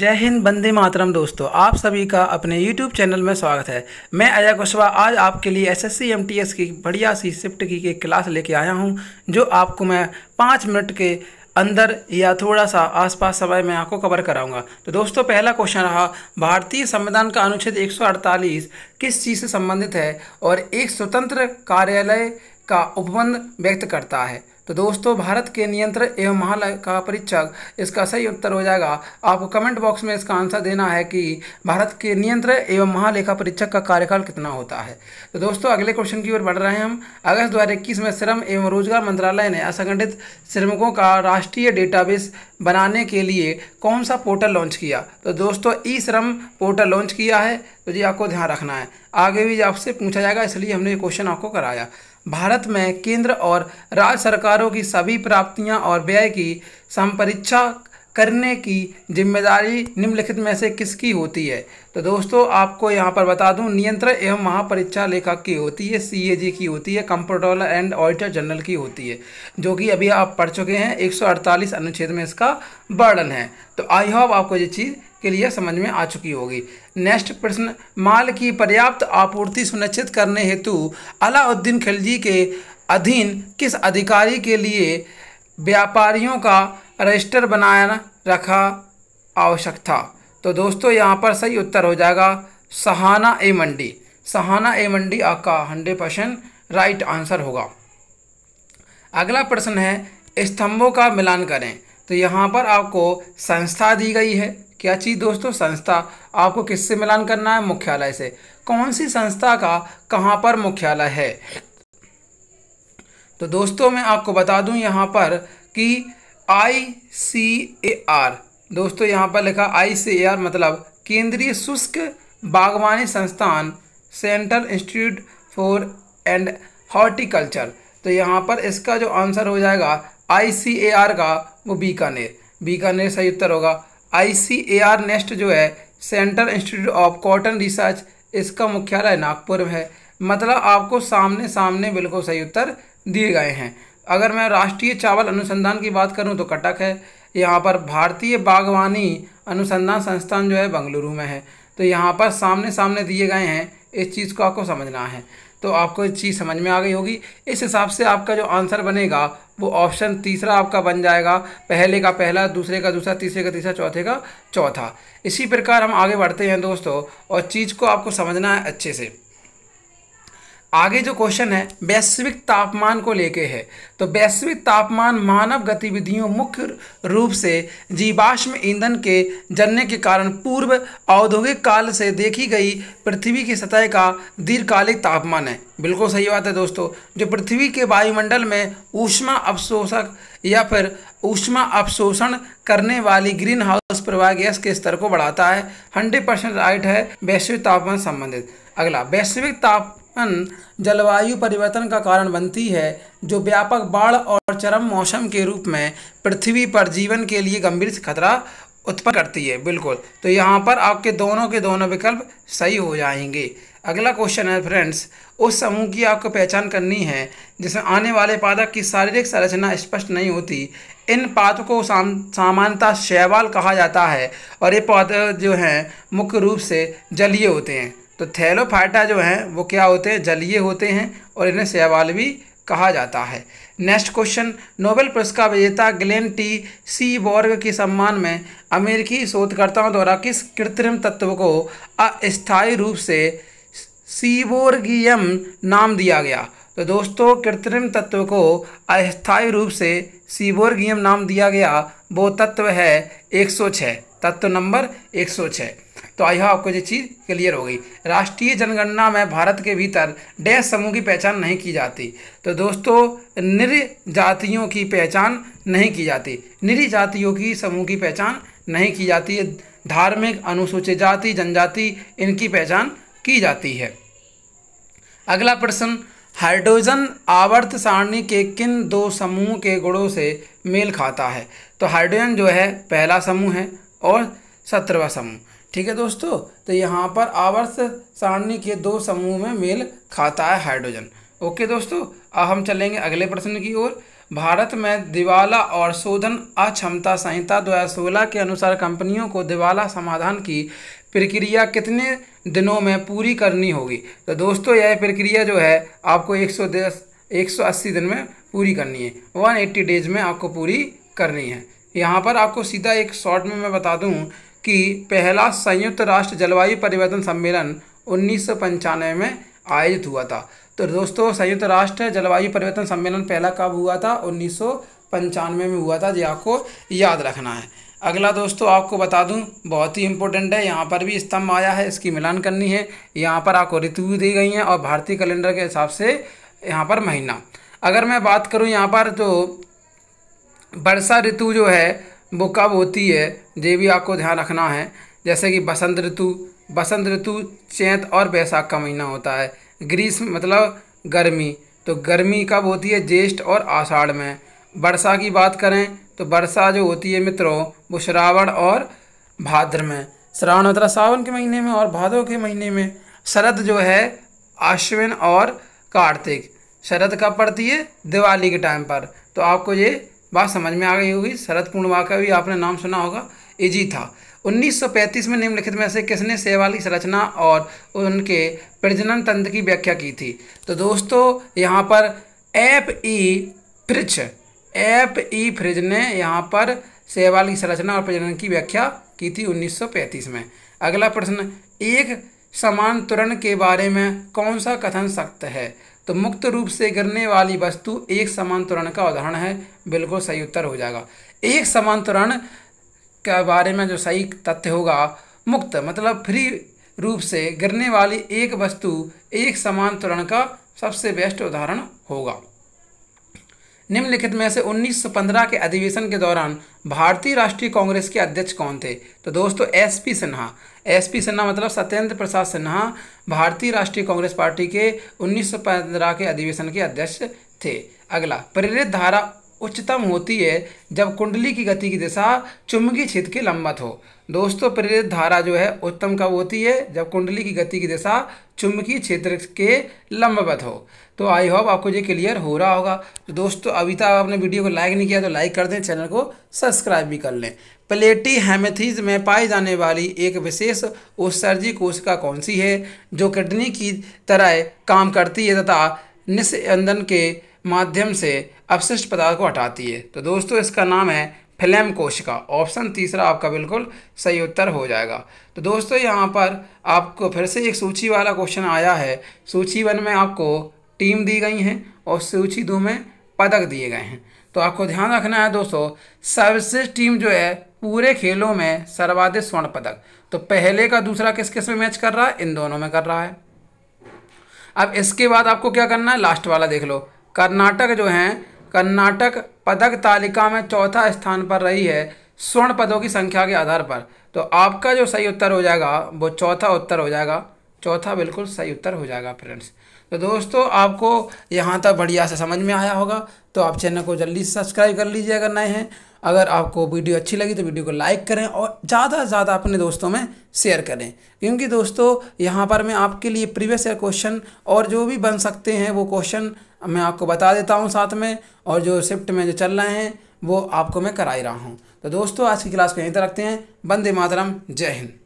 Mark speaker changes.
Speaker 1: जय हिंद बंदे मातरम दोस्तों आप सभी का अपने YouTube चैनल में स्वागत है मैं अजय कुशवाहा आज आपके लिए एस एस की बढ़िया सी शिफ्ट की एक क्लास लेके आया हूँ जो आपको मैं पाँच मिनट के अंदर या थोड़ा सा आसपास समय में आपको कवर कराऊंगा तो दोस्तों पहला क्वेश्चन रहा भारतीय संविधान का अनुच्छेद 148 किस चीज़ से संबंधित है और एक स्वतंत्र कार्यालय का उपबंध व्यक्त करता है तो दोस्तों भारत के नियंत्रक एवं महालय का परीक्षक इसका सही उत्तर हो जाएगा आपको कमेंट बॉक्स में इसका आंसर देना है कि भारत के नियंत्रक एवं महालेखा परीक्षक का कार्यकाल कितना होता है तो दोस्तों अगले क्वेश्चन की ओर बढ़ रहे हैं हम अगस्त दो में श्रम एवं रोजगार मंत्रालय ने असंगठित श्रमिकों का राष्ट्रीय डेटाबेस बनाने के लिए कौन सा पोर्टल लॉन्च किया तो दोस्तों ई श्रम पोर्टल लॉन्च किया है तो जी आपको ध्यान रखना है आगे भी आपसे पूछा जाएगा इसलिए हमने ये क्वेश्चन आपको कराया भारत में केंद्र और राज्य सरकारों की सभी प्राप्तियां और व्यय की संपरीक्षा करने की जिम्मेदारी निम्नलिखित में से किसकी होती है तो दोस्तों आपको यहाँ पर बता दूँ नियंत्रण एवं महापरीक्षा लेखक की होती है सी की होती है कंप्यूटर एंड ऑडिटर जनरल की होती है जो कि अभी आप पढ़ चुके हैं 148 अनुच्छेद में इसका वर्णन है तो आई होप आपको ये चीज़ क्लियर समझ में आ चुकी होगी नेक्स्ट प्रश्न माल की पर्याप्त आपूर्ति सुनिश्चित करने हेतु अलाउद्दीन खिलजी के अधीन किस अधिकारी के लिए व्यापारियों का रजिस्टर बनाया रखा आवश्यक था तो दोस्तों यहाँ पर सही उत्तर हो जाएगा सहाना ए मंडी सहाना ए मंडी आपका हंड्रेड परसेंट राइट आंसर होगा अगला प्रश्न है स्तंभों का मिलान करें तो यहाँ पर आपको संस्था दी गई है क्या चीज़ दोस्तों संस्था आपको किससे मिलान करना है मुख्यालय से कौन सी संस्था का कहाँ पर मुख्यालय है तो दोस्तों मैं आपको बता दूं यहाँ पर कि आई सी ए आर दोस्तों यहाँ पर लिखा आई सी ए आर मतलब केंद्रीय शुष्क बागवानी संस्थान central institute for arid horticulture तो यहाँ पर इसका जो आंसर हो जाएगा आई सी ए आर का वो बीकानेर बीकानेर सही उत्तर होगा आईसीएआर नेस्ट जो है central institute of cotton research इसका मुख्यालय नागपुर में है मतलब आपको सामने सामने बिल्कुल सही उत्तर दिए गए हैं अगर मैं राष्ट्रीय चावल अनुसंधान की बात करूं तो कटक है यहाँ पर भारतीय बागवानी अनुसंधान संस्थान जो है बंगलुरु में है तो यहाँ पर सामने सामने दिए गए हैं इस चीज़ को आपको समझना है तो आपको ये चीज़ समझ में आ गई होगी इस हिसाब से आपका जो आंसर बनेगा वो ऑप्शन तीसरा आपका बन जाएगा पहले का पहला दूसरे का दूसरा तीसरे का तीसरा चौथे का चौथा इसी प्रकार हम आगे बढ़ते हैं दोस्तों और चीज़ को आपको समझना है अच्छे से आगे जो क्वेश्चन है वैश्विक तापमान को लेके है तो वैश्विक तापमान मानव गतिविधियों मुख्य रूप से जीवाश्म ईंधन के जलने के कारण पूर्व औद्योगिक काल से देखी गई पृथ्वी की सतह का दीर्घकालिक तापमान है बिल्कुल सही बात है दोस्तों जो पृथ्वी के वायुमंडल में ऊष्मा अवशोषक या फिर ऊष्मा अवशोषण करने वाली ग्रीन हाउस प्रवाह गैस के स्तर को बढ़ाता है हंड्रेड परसेंट राइट है वैश्विक तापमान संबंधित अगला वैश्विक ताप जलवायु परिवर्तन का कारण बनती है जो व्यापक बाढ़ और चरम मौसम के रूप में पृथ्वी पर जीवन के लिए गंभीर खतरा उत्पन्न करती है बिल्कुल तो यहाँ पर आपके दोनों के दोनों विकल्प सही हो जाएंगे अगला क्वेश्चन है फ्रेंड्स उस समूह की आपको पहचान करनी है जिसमें आने वाले पादक की शारीरिक संरचना स्पष्ट नहीं होती इन पादों को सामान्यतः शैवाल कहा जाता है और ये पौधे जो हैं मुख्य रूप से जलीय होते हैं तो थैलोफाइटा जो हैं वो क्या होते हैं जलीय होते हैं और इन्हें सेवाल भी कहा जाता है नेक्स्ट क्वेश्चन नोबेल पुरस्कार विजेता ग्लेन टी सी बॉर्ग के सम्मान में अमेरिकी शोधकर्ताओं द्वारा किस कृत्रिम तत्व को अस्थायी रूप से सीबोर्गियम नाम दिया गया तो दोस्तों कृत्रिम तत्व को अस्थायी रूप से सीबोर्गियम नाम दिया गया वो तत्व है 106 तत्व नंबर 106 तो यह आपको ये चीज़ क्लियर हो गई राष्ट्रीय जनगणना में भारत के भीतर डैश समूह की पहचान नहीं की जाती तो दोस्तों निर्जातियों की पहचान नहीं की जाती निर्जातियों की समूह की पहचान नहीं की जाती है धार्मिक अनुसूचित जाति जनजाति इनकी पहचान की जाती है अगला प्रश्न हाइड्रोजन आवर्त सारणी के किन दो समूह के गुणों से मेल खाता है तो हाइड्रोजन जो है पहला समूह है और सत्रहवा समूह ठीक है दोस्तों तो यहाँ पर आवर्त सारणी के दो समूह में मेल खाता है हाइड्रोजन ओके दोस्तों अब हम चलेंगे अगले प्रश्न की ओर भारत में दिवाला और शोधन अक्षमता संहिता दो हज़ार सोलह के अनुसार कंपनियों को दिवाला समाधान की प्रक्रिया कितने दिनों में पूरी करनी होगी तो दोस्तों यह प्रक्रिया जो है आपको एक एक सौ सौ अस्सी दिन में पूरी करनी है वन एट्टी डेज में आपको पूरी करनी है यहाँ पर आपको सीधा एक शॉर्ट में मैं बता दूँ कि पहला संयुक्त राष्ट्र जलवायु परिवर्तन सम्मेलन उन्नीस में आयोजित हुआ था तो दोस्तों संयुक्त राष्ट्र जलवायु परिवर्तन सम्मेलन पहला कब हुआ था उन्नीस में हुआ था जो आपको याद रखना है अगला दोस्तों आपको बता दूं बहुत ही इंपॉर्टेंट है यहाँ पर भी स्तंभ आया है इसकी मिलान करनी है यहाँ पर आपको ऋतु दी गई हैं और भारतीय कैलेंडर के हिसाब से यहाँ पर महीना अगर मैं बात करूँ यहाँ पर तो वर्षा ऋतु जो है वो कब होती है ये भी आपको ध्यान रखना है जैसे कि बसंत ऋतु बसंत ऋतु चैत और बैसाख का महीना होता है ग्रीष्म मतलब गर्मी तो गर्मी कब होती है ज्येष्ठ और आषाढ़ में वर्षा की बात करें तो वर्षा जो होती है मित्रों वो श्रावण और भाद्र में श्रावण मतलब सावन के महीने में और भादव के महीने में शरद जो है आश्विन और कार्तिक शरद कब पड़ती है दिवाली के टाइम पर तो आपको ये बात समझ में आ गई होगी शरद पूर्णिमा का भी आपने नाम सुना होगा इजी था 1935 में निम्नलिखित में से किसने सेवाली संरचना और उनके प्रजनन तंत्र की व्याख्या की थी तो दोस्तों यहाँ पर एप ई फ्रिज एप ई फ्रिज ने यहाँ पर सेवाली संरचना और प्रजनन की व्याख्या की थी 1935 में अगला प्रश्न एक समान तुरंत के बारे में कौन सा कथन सख्त है तो मुक्त रूप से गिरने वाली वस्तु एक समान तुरंत का उदाहरण है बिल्कुल सही उत्तर हो जाएगा एक समान तुरंत के बारे में जो सही तथ्य होगा मुक्त मतलब फ्री रूप से गिरने वाली एक वस्तु एक समान त्वरण का सबसे बेस्ट उदाहरण होगा निम्नलिखित में से 1915 के अधिवेशन के दौरान भारतीय राष्ट्रीय कांग्रेस के अध्यक्ष कौन थे तो दोस्तों S P Sinha S P Sinha मतलब सत्येंद्र प्रसाद सिन्हा भारतीय राष्ट्रीय कांग्रेस पार्टी के 1915 के अधिवेशन के अध्यक्ष थे अगला प्रेरित धारा उच्चतम होती है जब कुंडली की गति की दिशा चुंबकीय क्षेत्र के लंबत हो दोस्तों प्रेरित धारा जो है उच्चतम कब होती है जब कुंडली की गति की दिशा चुंबकीय क्षेत्र के लंबवत हो तो आई होप आपको ये क्लियर हो रहा होगा तो दोस्तों अभी तक आपने वीडियो को लाइक नहीं किया तो लाइक कर दें चैनल को सब्सक्राइब भी कर लें प्लेटी हेमेथीज में पाई जाने वाली एक विशेष उत्सर्जी कोशिका कौन सी है जो किडनी की तरह काम करती है तथा निस्यंदन के माध्यम से अपशिष्ट पदार्थ को हटाती है तो दोस्तों इसका नाम है फ्लेम कोशिका ऑप्शन तीसरा आपका बिल्कुल सही उत्तर हो जाएगा तो दोस्तों यहाँ पर आपको फिर से एक सूची वाला क्वेश्चन आया है सूची वन में आपको टीम दी गई हैं और सूची दो में पदक दिए गए हैं तो आपको ध्यान रखना है दोस्तों सर्वश्रेष्ठ टीम जो है पूरे खेलों में सर्वाधिक स्वर्ण पदक तो पहले का दूसरा किस किस में मैच कर रहा है इन दोनों में कर रहा है अब इसके बाद आपको क्या करना है लास्ट वाला देख लो कर्नाटक जो हैं कर्नाटक पदक तालिका में चौथा स्थान पर रही है स्वर्ण पदों की संख्या के आधार पर तो आपका जो सही उत्तर हो जाएगा वो चौथा उत्तर हो जाएगा चौथा बिल्कुल सही उत्तर हो जाएगा फ्रेंड्स तो दोस्तों आपको यहाँ तक बढ़िया से समझ में आया होगा तो आप चैनल को जल्दी से सब्सक्राइब कर लीजिए अगर नए हैं अगर आपको वीडियो अच्छी लगी तो वीडियो को लाइक करें और ज़्यादा से ज़्यादा अपने दोस्तों में शेयर करें क्योंकि दोस्तों यहाँ पर मैं आपके लिए प्रीवियस ईयर क्वेश्चन और जो भी बन सकते हैं वो क्वेश्चन मैं आपको बता देता हूँ साथ में और जो शिफ्ट में जो चल रहे हैं वो आपको मैं करा ही रहा हूँ तो दोस्तों आज की क्लास को यहीं तक रखते हैं वंदे मातरम जय हिंद